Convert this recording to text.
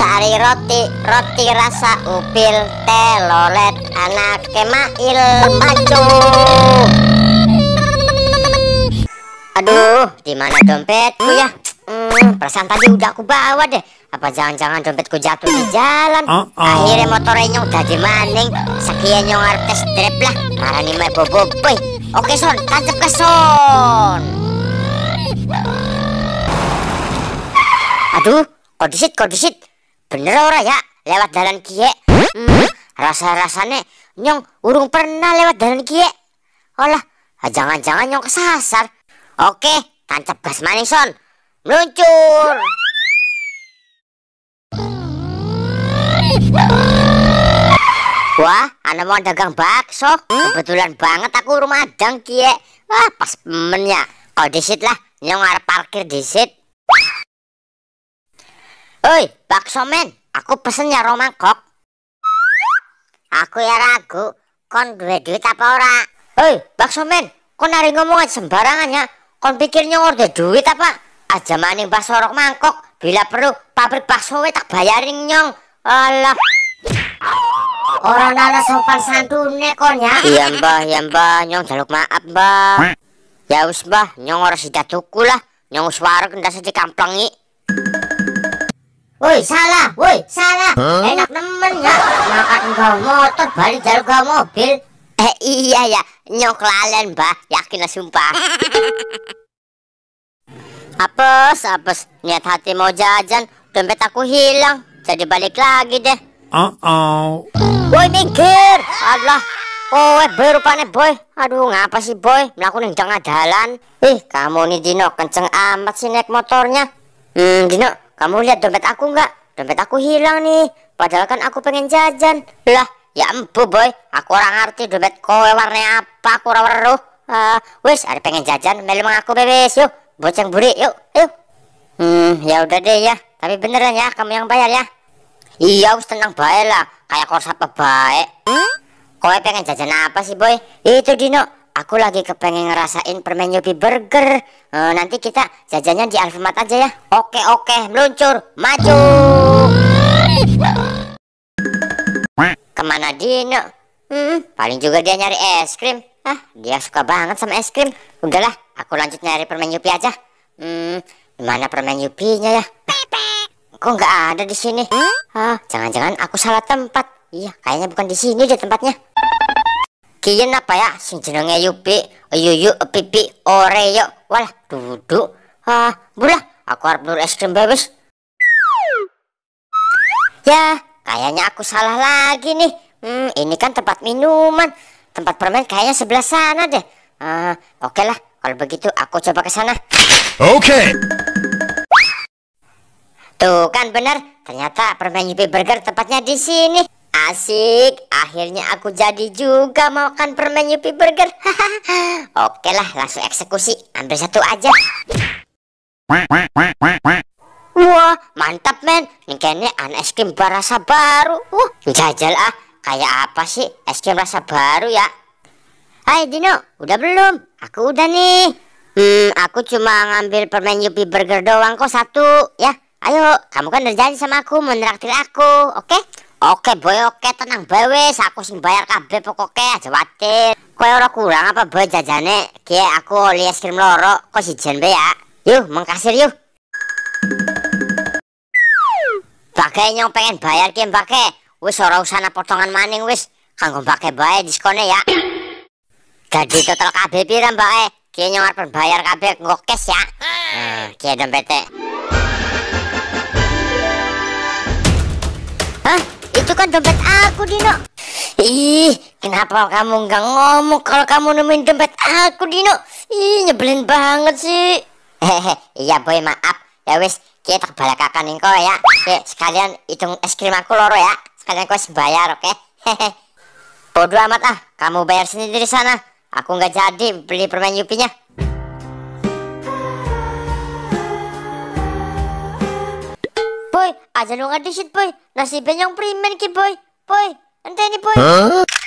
Cari roti, roti rasa upil, telolet, anak kemail, pacu Aduh, di mana dompetku ya? Hmm, perasaan tadi udah aku bawa deh. Apa jangan-jangan dompetku jatuh di jalan? Uh -oh. Akhirnya motornya udah dimaning. Sekian yang artis trip lah. nih mah bobo boy. Oke son, tancap ke son. Aduh, kondisit kondisit. Bener ora ya lewat jalan kie. Hmm, rasa-rasane nyong urung pernah lewat jalan kie. Olah, jangan-jangan nyong kesasar. Oke, tancap gas manison. Meluncur. Wah, anak mau dagang bakso. Hmm? Kebetulan banget aku rumah adang kie. Wah, pas menya, Oh, disit lah. Nyong ar parkir disit. Oi, bakso men, aku pesen ya romangkok. Aku ya ragu, kon duwe duit apa ora? Oi, bakso men, kon nari ngomong aja sembarangan ya. Kon pikirnya ngorde duit apa? Aja maning bakso rok mangkok, bila perlu pabrik bakso we tak bayarin nyong. allah Orang nana sopan santune kon ya. Iya mbah, iya mbah, nyong jaluk maaf mbah. Ya us mbah, nyong ora sida tuku lah. Nyong suara kendas aja kamplengi. Woi salah, woi salah. Huh? Enak nemen ya. Makan gak motor balik jalur gak mobil. Eh iya ya, nyok lalen bah yakin sumpah. apes, apes, niat hati mau jajan, dompet aku hilang, jadi balik lagi deh. Uh oh. Woi mikir, Allah. Oh boy rupane boy. Aduh ngapa sih boy melakukan yang tengah jalan. Ih, kamu nih Dino kenceng amat sih naik motornya. Hmm, Dino, kamu lihat dompet aku nggak? Dompet aku hilang nih. Padahal kan aku pengen jajan. Lah, ya empu boy. Aku orang arti dompet kowe warna apa. Aku ora weruh. Uh, wis, ada pengen jajan. Melu aku bebes yuk. Boceng buri yuk, yuk. Hmm, ya udah deh ya. Tapi beneran ya, kamu yang bayar ya. Iya, us tenang baik lah. Kayak apa baik. Hmm? Kowe pengen jajan apa sih boy? Itu Dino, aku lagi kepengen ngerasain permen Yupi Burger. E, nanti kita jajannya di Alfamart aja ya. Oke oke, meluncur, maju. Kemana Dino? Hmm, paling juga dia nyari es krim. Ah, dia suka banget sama es krim. Udahlah, aku lanjut nyari permen Yupi aja. Hmm, dimana permen Yupinya ya? Pepe. Kok nggak ada di sini? Ah, jangan-jangan aku salah tempat. Iya, kayaknya bukan di sini deh tempatnya kian apa ya sing jenenge yupi yuyu pipi oreo walah duduk ah bulah aku harus nur es krim bebas ya kayaknya aku salah lagi nih hmm, ini kan tempat minuman tempat permen kayaknya sebelah sana deh uh, oke lah kalau begitu aku coba ke sana oke okay. tuh kan benar ternyata permen yupi burger tempatnya di sini Asik, akhirnya aku jadi juga mau makan permen Yupi Burger. Oke lah, langsung eksekusi. Ambil satu aja. Wah, mantap men. Ini kayaknya an es krim berasa baru. Uh, jajal ah. Kayak apa sih es krim rasa baru ya? Hai Dino, udah belum? Aku udah nih. Hmm, aku cuma ngambil permen Yupi Burger doang kok satu. Ya, ayo. Kamu kan udah janji sama aku, menraktir aku. Oke? Okay? Oke boy oke tenang bae aku sing bayar kabeh pokoknya aja watir. Kue ora kurang apa boy jajane? Ki aku oli es krim loro kok sijen bae ya. Yuh mengkasir yuh. Pakai nyong pengen bayar ki pakai, Wis ora usana potongan maning wis kanggo pakai bayar diskone ya. Jadi total kabeh piram mbake? Ki nyong arep bayar kabeh nggo ya. Nah, ah. ki dompete. Itu kan dompet aku, Dino. Ih, kenapa kamu nggak ngomong kalau kamu nemuin dompet aku, Dino? Ih, nyebelin banget sih. hehehe iya boy maaf. Ya wis, kita balakakan kau ya. Oke, sekalian hitung es krim aku loro ya. Sekalian kau sebayar oke? hehehe Bodoh amat ah, kamu bayar sendiri sana. Aku nggak jadi beli permen yupinya. Poy, aja lu ngadisip, Poy. Nasibnya yang primen ki, Poy. Poy, enteni, Poy. Huh?